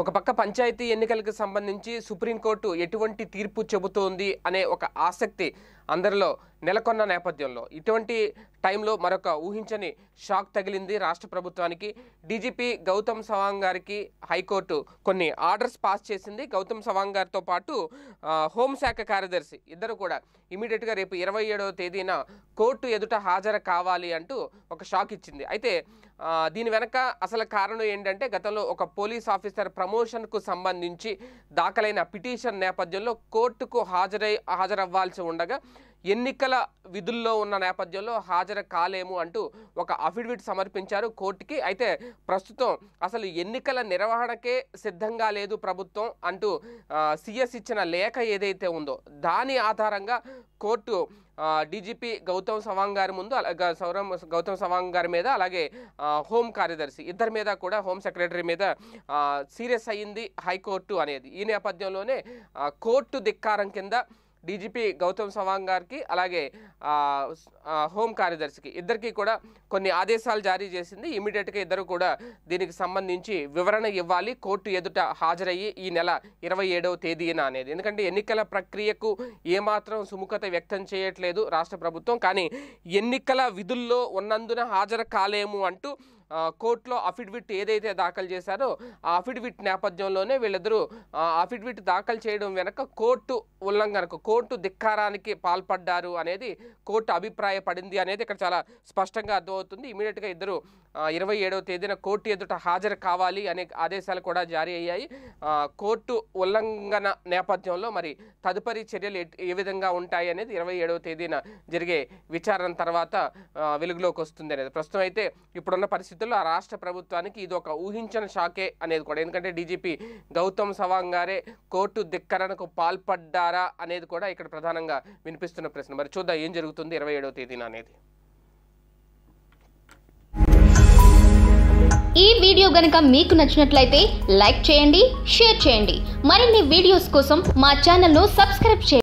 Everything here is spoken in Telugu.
ఒక పక్క పంచాయతీ ఎన్నికలకు సంబంధించి సుప్రీంకోర్టు ఎటువంటి తీర్పు చెబుతోంది అనే ఒక ఆసక్తి అందరిలో నెలకొన్న నేపథ్యంలో ఇటువంటి టైంలో మరొక ఊహించని షాక్ తగిలింది రాష్ట్ర ప్రభుత్వానికి డీజీపీ గౌతమ్ సవాంగ్ గారికి హైకోర్టు కొన్ని ఆర్డర్స్ పాస్ చేసింది గౌతమ్ సవాంగ్ గారితో పాటు హోంశాఖ కార్యదర్శి ఇద్దరు కూడా ఇమీడియట్గా రేపు ఇరవై ఏడవ తేదీన కోర్టు ఎదుట హాజరు కావాలి అంటూ ఒక షాక్ ఇచ్చింది అయితే దీని వెనక అసలు కారణం ఏంటంటే గతంలో ఒక పోలీస్ ఆఫీసర్ ప్రమోషన్కు సంబంధించి దాఖలైన పిటిషన్ నేపథ్యంలో కోర్టుకు హాజరై హాజరవ్వాల్సి ఉండగా ఎన్నికల విధుల్లో ఉన్న నేపథ్యంలో హాజరు కాలేము అంటూ ఒక అఫిడవిట్ సమర్పించారు కోర్టుకి అయితే ప్రస్తుతం అసలు ఎన్నికల నిర్వహణకే సిద్ధంగా లేదు ప్రభుత్వం అంటూ సిఎస్ ఇచ్చిన లేఖ ఏదైతే ఉందో దాని ఆధారంగా కోర్టు డీజీపీ గౌతమ్ సవాంగ్ గారి ముందు సౌరం గౌతమ్ సవాంగ్ గారి మీద అలాగే హోం కార్యదర్శి ఇద్దరి మీద కూడా హోం సెక్రటరీ మీద సీరియస్ అయ్యింది హైకోర్టు అనేది ఈ నేపథ్యంలోనే కోర్టు ధిక్కారం కింద డీజీపీ గౌతమ్ సవాంగ్ గారికి అలాగే హోం కార్యదర్శికి ఇద్దరికి కూడా కొన్ని ఆదేశాలు జారీ చేసింది ఇమీడియట్గా ఇద్దరు కూడా దీనికి సంబంధించి వివరణ ఇవ్వాలి కోర్టు ఎదుట హాజరయ్యి ఈ నెల ఇరవై ఏడవ తేదీన అనేది ఎందుకంటే ఎన్నికల ప్రక్రియకు ఏమాత్రం సుముఖత వ్యక్తం చేయట్లేదు రాష్ట్ర ప్రభుత్వం కానీ ఎన్నికల విధుల్లో ఉన్నందున హాజరు కాలేము అంటూ కోర్టులో అఫిడవిట్ ఏదైతే దాఖలు చేశారో ఆ అఫిడవిట్ నేపథ్యంలోనే వీళ్ళిద్దరూ అఫిడవిట్ దాఖలు చేయడం వెనక కోర్టు ఉల్లంఘనకు కోర్టు ధిక్కారానికి పాల్పడ్డారు అనేది కోర్టు అభిప్రాయపడింది అనేది ఇక్కడ చాలా స్పష్టంగా అర్థమవుతుంది ఇమీడియట్గా ఇద్దరు ఇరవై ఏడవ తేదీన కోర్టు ఎదుట హాజరు కావాలి అనే ఆదేశాలు కూడా జారీ అయ్యాయి కోర్టు ఉల్లంఘన నేపథ్యంలో మరి తదుపరి చర్యలు ఏ విధంగా ఉంటాయి అనేది ఇరవై ఏడవ తేదీన జరిగే విచారణ తర్వాత వెలుగులోకి వస్తుంది అనేది ప్రస్తుతం అయితే ఇప్పుడున్న పరిస్థితి పరిస్థితుల్లో ఆ రాష్ట్ర ప్రభుత్వానికి ఇది ఒక ఊహించని షాకే అనేది కూడా ఎందుకంటే డీజీపీ గౌతమ్ సవాంగ్ గారే కోర్టు ధిక్కరణకు పాల్పడ్డారా అనేది కూడా ఇక్కడ ప్రధానంగా వినిపిస్తున్న ప్రశ్న మరి చూద్దాం ఏం జరుగుతుంది ఇరవై ఏడవ తేదీన అనేది ఈ వీడియో గనుక మీకు నచ్చినట్లయితే లైక్ చేయండి షేర్ చేయండి మరిన్ని వీడియోస్ కోసం మా ఛానల్ ను సబ్స్క్రైబ్ చేయండి